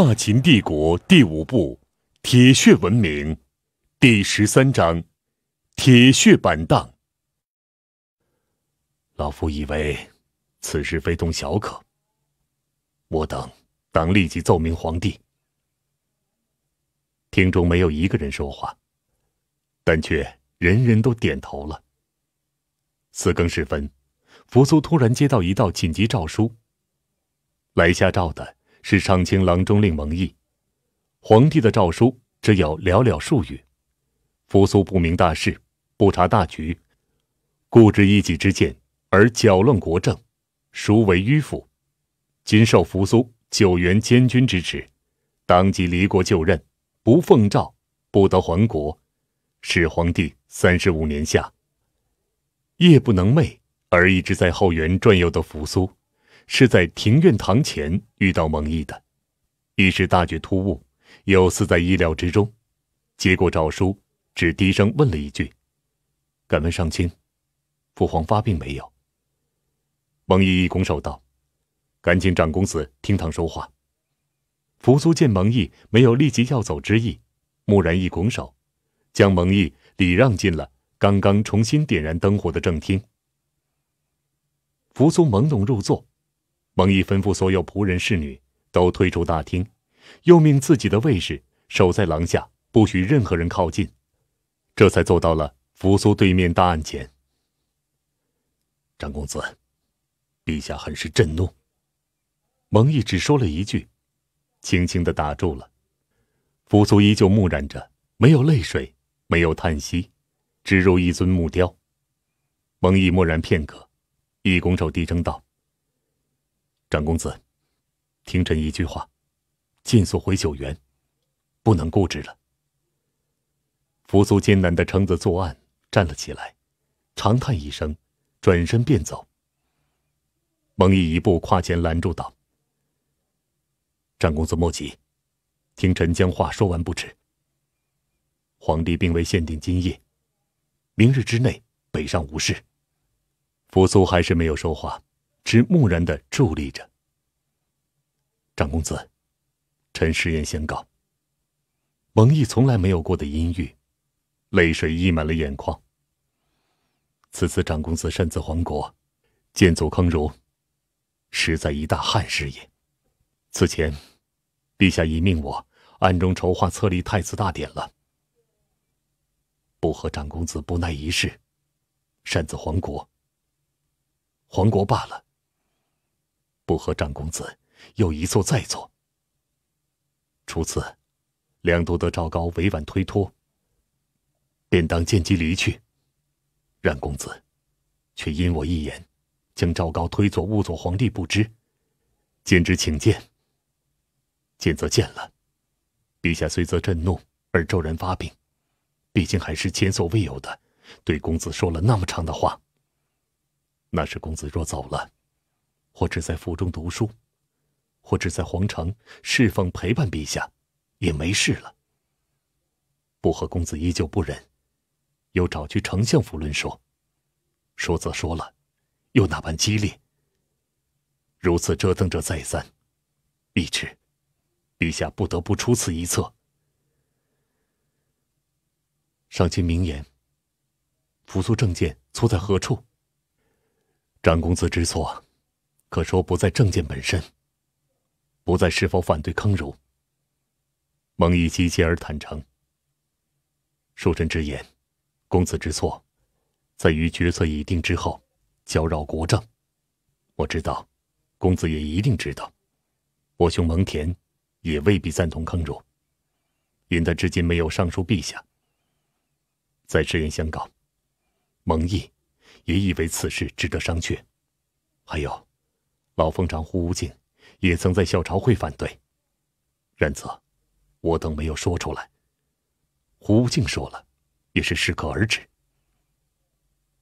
《大秦帝国》第五部，《铁血文明》第十三章，《铁血板荡》。老夫以为此事非同小可，我等当立即奏明皇帝。厅中没有一个人说话，但却人人都点头了。四更时分，扶苏突然接到一道紧急诏书，来下诏的。是上卿郎中令蒙毅，皇帝的诏书只有寥寥数语。扶苏不明大事，不察大局，固执一己之见而搅乱国政，孰为迂腐？今受扶苏九原监军之职，当即离国就任，不奉诏不得还国。始皇帝三十五年夏，夜不能寐，而一直在后园转悠的扶苏。是在庭院堂前遇到蒙毅的，一时大觉突兀，又似在意料之中。接过诏书，只低声问了一句：“敢问上卿，父皇发病没有？”蒙毅一拱手道：“赶紧长公子厅堂说话。”扶苏见蒙毅没有立即要走之意，木然一拱手，将蒙毅礼让进了刚刚重新点燃灯火的正厅。扶苏朦胧入座。蒙毅吩咐所有仆人侍女都退出大厅，又命自己的卫士守在廊下，不许任何人靠近，这才坐到了扶苏对面大案前。张公子，陛下很是震怒。蒙毅只说了一句，轻轻的打住了。扶苏依旧木然着，没有泪水，没有叹息，只如一尊木雕。蒙毅默然片刻，一拱手，低声道。张公子，听臣一句话，尽速回九原，不能固执了。扶苏艰难的撑着坐案站了起来，长叹一声，转身便走。蒙毅一步跨前拦住道：“张公子莫急，听臣将话说完不迟。皇帝并未限定今夜，明日之内北上无事。”扶苏还是没有说话。只木然的伫立着。长公子，臣实言相告。蒙毅从来没有过的阴郁，泪水溢满了眼眶。此次长公子擅自黄国，剑祖坑儒，实在一大憾事也。此前，陛下已命我暗中筹划册立太子大典了。不和长公子不耐一事，擅自黄国，黄国罢了。不和战公子又一坐再坐。初次，两都得赵高委婉推脱，便当见机离去。冉公子，却因我一言，将赵高推作误作皇帝不知，简直请见。见则见了，陛下虽则震怒而骤然发病，毕竟还是前所未有的，对公子说了那么长的话。那时公子若走了。或只在府中读书，或只在皇城侍奉陪伴陛下，也没事了。不和公子依旧不忍，又找去丞相府论说，说则说了，又那般激烈。如此折腾着再三，必知陛下不得不出此一策。上卿明言，扶苏政见错在何处？张公子知错。可说不在证件本身，不在是否反对康儒。蒙毅积极而坦诚。恕臣直言，公子之错，在于决策已定之后，搅扰国政。我知道，公子也一定知道，我兄蒙恬也未必赞同康儒，因他至今没有上书陛下。在直言相告，蒙毅也以为此事值得商榷。还有。老奉长胡无敬，也曾在校朝会反对。然则，我等没有说出来。胡无敬说了，也是适可而止。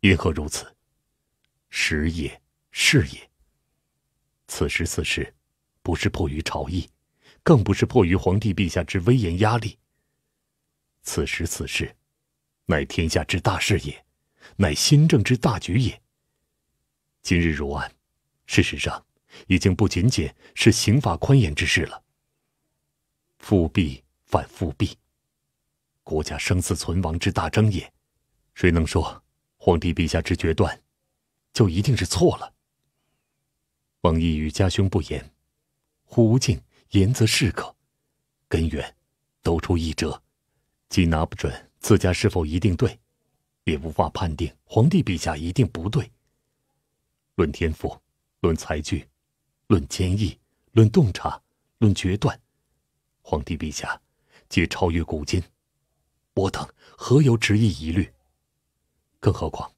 因何如此？时也是也。此时此事，不是迫于朝议，更不是迫于皇帝陛下之威严压力。此时此事，乃天下之大事也，乃新政之大局也。今日如案，事实上。已经不仅仅是刑法宽严之事了。复辟反复辟，国家生死存亡之大争也，谁能说皇帝陛下之决断就一定是错了？蒙毅与家兄不言，胡无敬言则适可，根源都出一辙，既拿不准自家是否一定对，也无法判定皇帝陛下一定不对。论天赋，论才具。论坚毅，论洞察，论决断，皇帝陛下，皆超越古今。我等何有执意疑虑？更何况，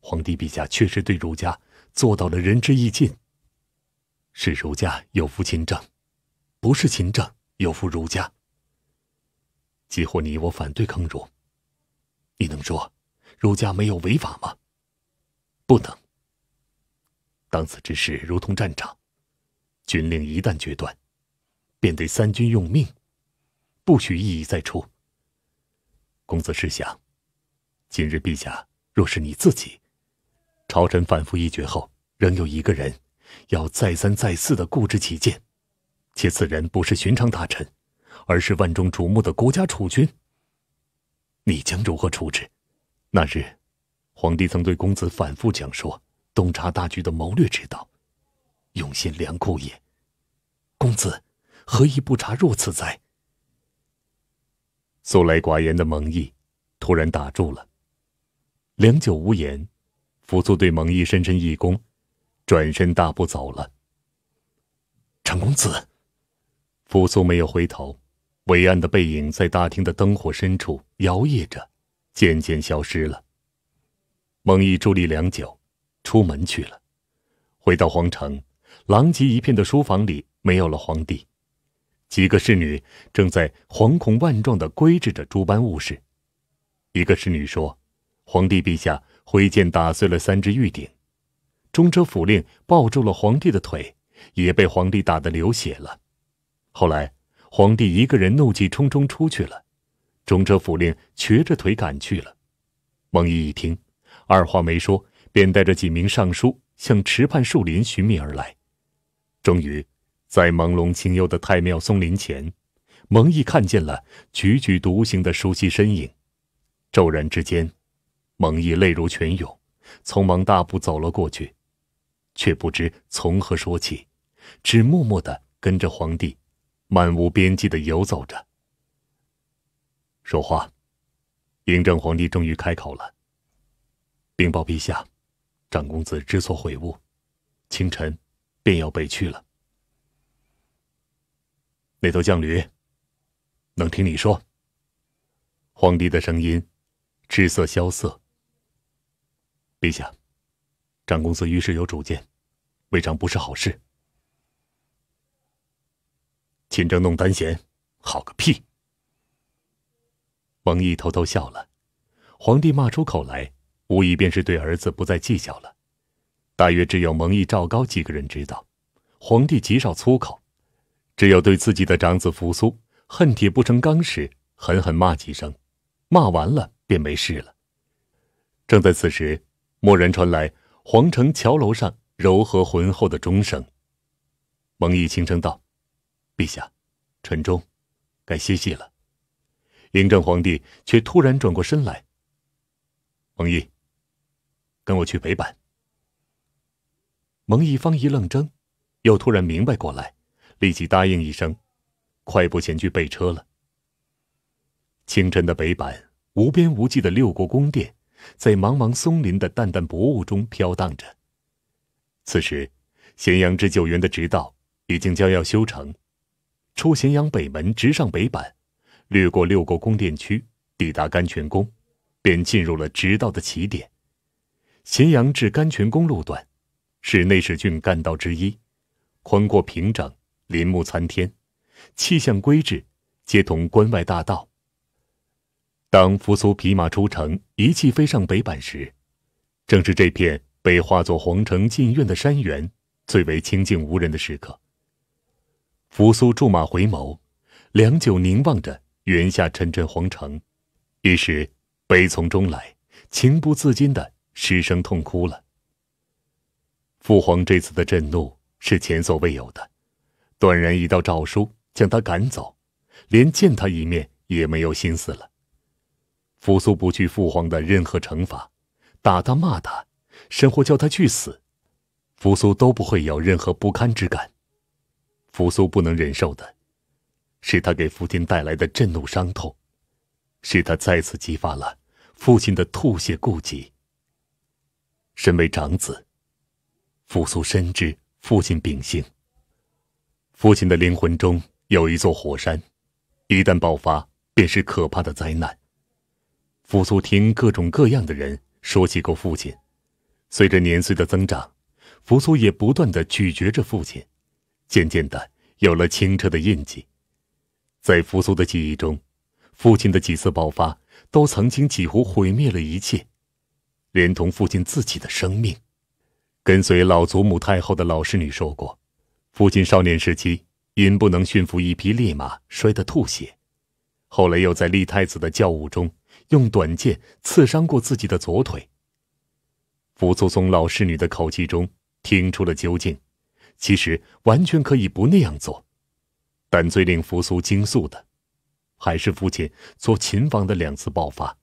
皇帝陛下确实对儒家做到了仁至义尽。是儒家有负秦政，不是秦政有负儒家。几乎你我反对坑儒，你能说儒家没有违法吗？不能。当此之时，如同战场。军令一旦决断，便得三军用命，不许异议再出。公子试想，今日陛下若是你自己，朝臣反复议决后，仍有一个人要再三再四的固执己见，且此人不是寻常大臣，而是万众瞩目的国家储君。你将如何处置？那日，皇帝曾对公子反复讲说洞察大局的谋略之道。涌现良苦也，公子，何以不察若此哉？素来寡言的蒙毅，突然打住了，良久无言。扶苏对蒙毅深深一躬，转身大步走了。长公子，扶苏没有回头，伟岸的背影在大厅的灯火深处摇曳着，渐渐消失了。蒙毅伫立良久，出门去了。回到皇城。狼藉一片的书房里没有了皇帝，几个侍女正在惶恐万状的规制着诸般物事。一个侍女说：“皇帝陛下挥剑打碎了三只玉鼎，中车府令抱住了皇帝的腿，也被皇帝打得流血了。后来皇帝一个人怒气冲冲出去了，中车府令瘸着腿赶去了。”孟毅一听，二话没说，便带着几名尚书向池畔树林寻觅而来。终于，在朦胧清幽的太庙松林前，蒙毅看见了踽踽独行的熟悉身影。骤然之间，蒙毅泪如泉涌，匆忙大步走了过去，却不知从何说起，只默默地跟着皇帝，漫无边际地游走着。说话，嬴政皇帝终于开口了：“禀报陛下，长公子知错悔悟，清晨。”便要北去了。那头犟驴，能听你说。皇帝的声音，赤色萧瑟。陛下，长公子于是有主见，未尝不是好事。秦筝弄丹贤，好个屁！王毅偷偷笑了，皇帝骂出口来，无疑便是对儿子不再计较了。大约只有蒙毅、赵高几个人知道，皇帝极少粗口，只有对自己的长子扶苏恨铁不成钢时，狠狠骂几声，骂完了便没事了。正在此时，蓦然传来皇城桥楼上柔和浑厚的钟声。蒙毅轻声道：“陛下，晨钟，该歇息了。”嬴政皇帝却突然转过身来：“蒙毅，跟我去北板。”蒙一方一愣怔，又突然明白过来，立即答应一声，快步前去备车了。清晨的北板，无边无际的六国宫殿，在茫茫松林的淡淡薄雾中飘荡着。此时，咸阳至九原的直道已经将要修成，出咸阳北门直上北板，掠过六国宫殿区，抵达甘泉宫，便进入了直道的起点——咸阳至甘泉宫路段。是内史郡干道之一，宽阔平整，林木参天，气象规制皆同关外大道。当扶苏匹马出城，一气飞上北板时，正是这片被化作皇城禁苑的山原最为清净无人的时刻。扶苏驻马回眸，良久凝望着原下沉沉皇城，一时悲从中来，情不自禁地失声痛哭了。父皇这次的震怒是前所未有的，断然一道诏书将他赶走，连见他一面也没有心思了。扶苏不惧父皇的任何惩罚，打他骂他，甚或叫他去死，扶苏都不会有任何不堪之感。扶苏不能忍受的，是他给父亲带来的震怒伤痛，是他再次激发了父亲的吐血顾忌。身为长子。扶苏深知父亲秉性。父亲的灵魂中有一座火山，一旦爆发，便是可怕的灾难。扶苏听各种各样的人说起过父亲，随着年岁的增长，扶苏也不断的咀嚼着父亲，渐渐的有了清澈的印记。在扶苏的记忆中，父亲的几次爆发都曾经几乎毁灭了一切，连同父亲自己的生命。跟随老祖母太后的老侍女说过，父亲少年时期因不能驯服一匹烈马，摔得吐血；后来又在立太子的教务中，用短剑刺伤过自己的左腿。扶苏从老侍女的口气中听出了究竟，其实完全可以不那样做。但最令扶苏惊悚的，还是父亲做秦王的两次爆发。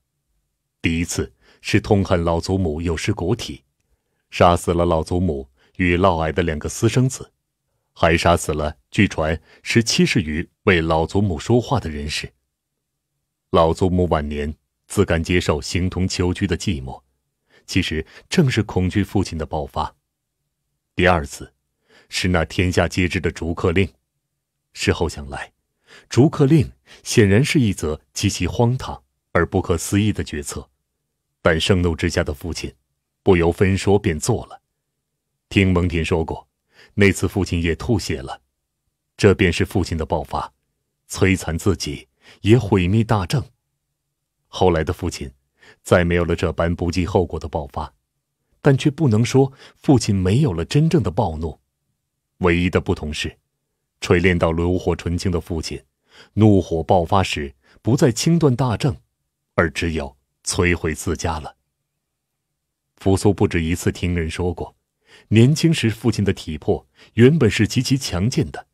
第一次是痛恨老祖母有失国体。杀死了老祖母与嫪毐的两个私生子，还杀死了据传十七十余为老祖母说话的人士。老祖母晚年自甘接受形同囚居的寂寞，其实正是恐惧父亲的爆发。第二次，是那天下皆知的逐客令。事后想来，逐客令显然是一则极其荒唐而不可思议的决策，但盛怒之下的父亲。不由分说便做了。听蒙恬说过，那次父亲也吐血了，这便是父亲的爆发，摧残自己也毁灭大政。后来的父亲，再没有了这般不计后果的爆发，但却不能说父亲没有了真正的暴怒。唯一的不同是，锤炼到炉火纯青的父亲，怒火爆发时不再轻断大政，而只有摧毁自家了。扶苏不止一次听人说过，年轻时父亲的体魄原本是极其强健的，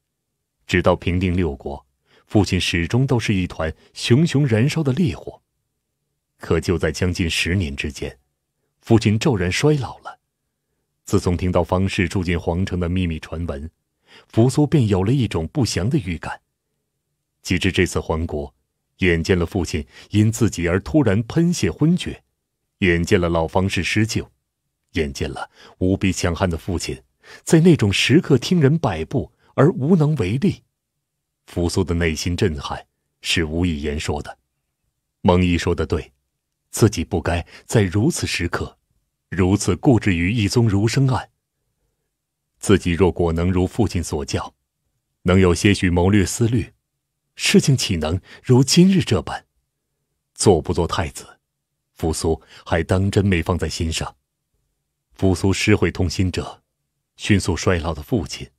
直到平定六国，父亲始终都是一团熊熊燃烧的烈火。可就在将近十年之间，父亲骤然衰老了。自从听到方士住进皇城的秘密传闻，扶苏便有了一种不祥的预感。及至这次皇国，眼见了父亲因自己而突然喷血昏厥。眼见了老方氏施救，眼见了无比强悍的父亲，在那种时刻听人摆布而无能为力，扶苏的内心震撼是无以言说的。蒙毅说的对，自己不该在如此时刻，如此固执于一宗儒生案。自己若果能如父亲所教，能有些许谋略思虑，事情岂能如今日这般？做不做太子？扶苏还当真没放在心上。扶苏失悔痛心者，迅速衰老的父亲，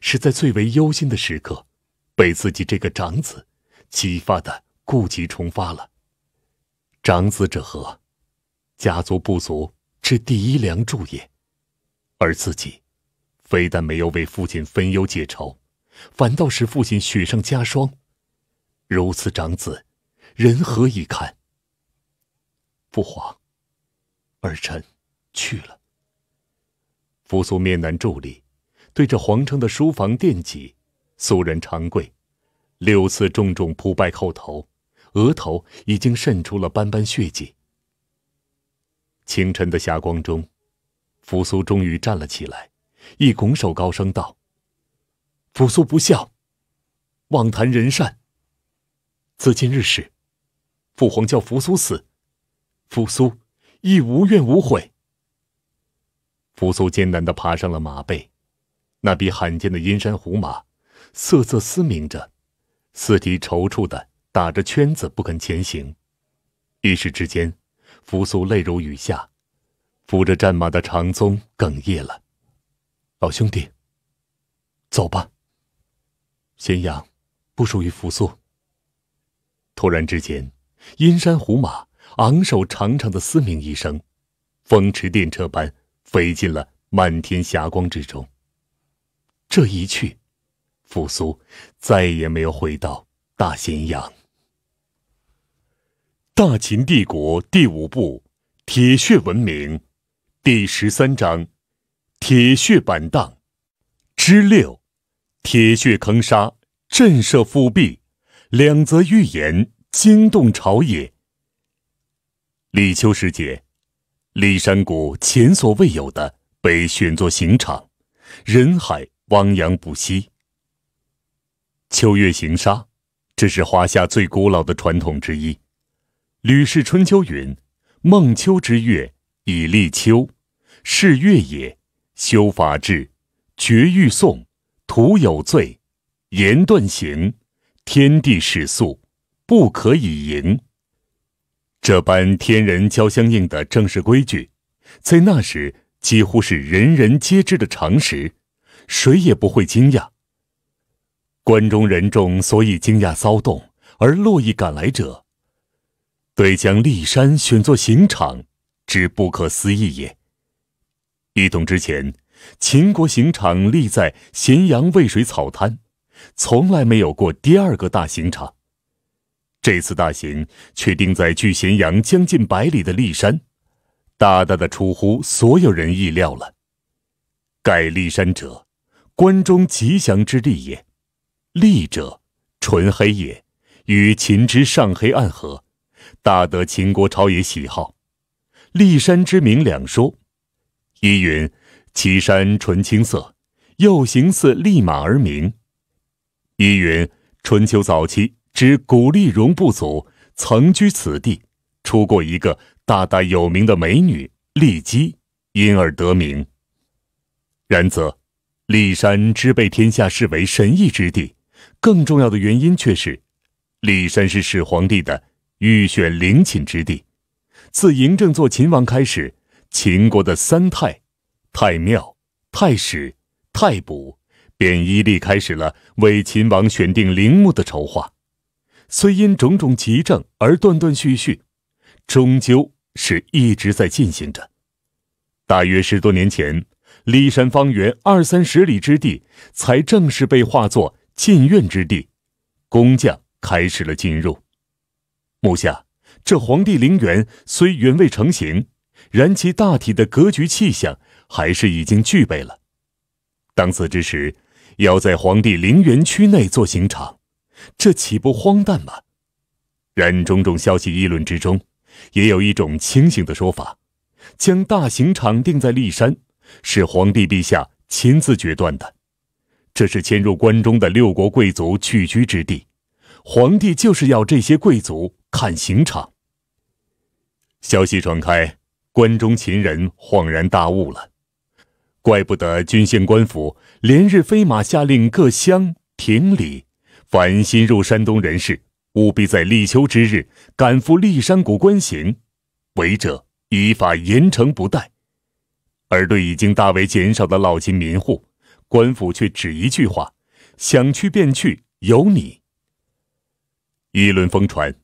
是在最为忧心的时刻，被自己这个长子激发的顾及重发了。长子者何？家族不足之第一良助也。而自己，非但没有为父亲分忧解愁，反倒使父亲雪上加霜。如此长子，人何以堪？父皇，儿臣去了。扶苏面南伫立，对着皇城的书房殿脊，素人长跪，六次重重扑拜叩头，额头已经渗出了斑斑血迹。清晨的霞光中，扶苏终于站了起来，一拱手高声道：“扶苏不孝，妄谈仁善。自今日始，父皇叫扶苏死。”扶苏亦无怨无悔。扶苏艰难的爬上了马背，那匹罕见的阴山胡马瑟瑟嘶鸣着，四蹄踌躇的打着圈子不肯前行。一时之间，扶苏泪如雨下，扶着战马的长宗哽咽了：“老兄弟，走吧。咸阳，不属于扶苏。”突然之间，阴山胡马。昂首长长的嘶鸣一声，风驰电掣般飞进了漫天霞光之中。这一去，复苏再也没有回到大咸阳。大秦帝国第五部《铁血文明》第十三章《铁血板荡》之六，《铁血坑杀》震慑复辟，两则预言惊动朝野。立秋时节，骊山谷前所未有的被选作刑场，人海汪洋不息。秋月行沙，这是华夏最古老的传统之一。《吕氏春秋》云：“孟秋之月，以立秋，是月也，修法制，绝欲讼，徒有罪，言断刑，天地始肃，不可以盈。”这般天人交相应的正式规矩，在那时几乎是人人皆知的常识，谁也不会惊讶。关中人众所以惊讶骚动，而络绎赶来者，对将骊山选作刑场之不可思议也。一统之前，秦国刑场立在咸阳渭水草滩，从来没有过第二个大刑场。这次大行却定在距咸阳将近百里的骊山，大大的出乎所有人意料了。盖骊山者，关中吉祥之地也。骊者，纯黑也，与秦之上黑暗合，大得秦国朝野喜好。骊山之名两说：一云其山纯青色，又形似骊马而名；一云春秋早期。之古丽戎部族曾居此地，出过一个大大有名的美女丽姬，因而得名。然则，骊山之被天下视为神异之地，更重要的原因却是，骊山是始皇帝的御选陵寝之地。自嬴政做秦王开始，秦国的三太、太庙、太史、太卜便一例开始了为秦王选定陵墓的筹划。虽因种种急症而断断续续，终究是一直在进行着。大约十多年前，骊山方圆二三十里之地，才正式被划作禁苑之地，工匠开始了进入。目下，这皇帝陵园虽远未成型，然其大体的格局气象，还是已经具备了。当此之时，要在皇帝陵园区内做刑场。这岂不荒诞吗？然种种消息议论之中，也有一种清醒的说法：将大刑场定在骊山，是皇帝陛下亲自决断的。这是迁入关中的六国贵族聚居之地，皇帝就是要这些贵族看刑场。消息传开，关中秦人恍然大悟了，怪不得军县官府连日飞马下令各乡亭里。凡新入山东人士，务必在立秋之日赶赴历山谷观行，违者依法严惩不贷。而对已经大为减少的老秦民户，官府却只一句话：想去便去，由你。舆论疯传，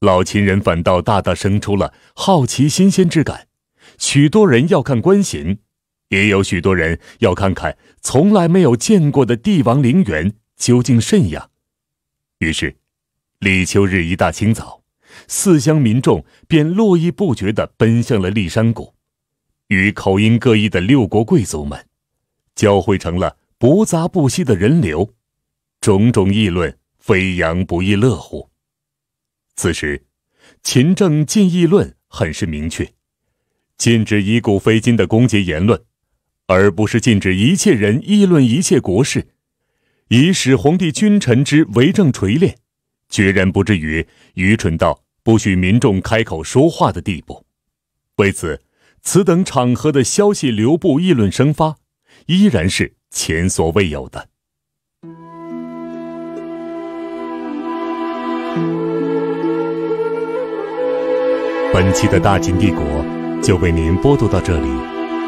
老秦人反倒大大生出了好奇新鲜之感。许多人要看官行，也有许多人要看看从来没有见过的帝王陵园究竟甚样。于是，立秋日一大清早，四乡民众便络绎不绝地奔向了立山谷，与口音各异的六国贵族们交汇成了驳杂不息的人流，种种议论飞扬不亦乐乎。此时，秦政进议论很是明确，禁止以古非今的攻击言论，而不是禁止一切人议论一切国事。以始皇帝君臣之为政锤炼，决然不至于愚蠢到不许民众开口说话的地步。为此，此等场合的消息流布、议论生发，依然是前所未有的。本期的大秦帝国就为您播读到这里，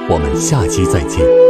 我们下期再见。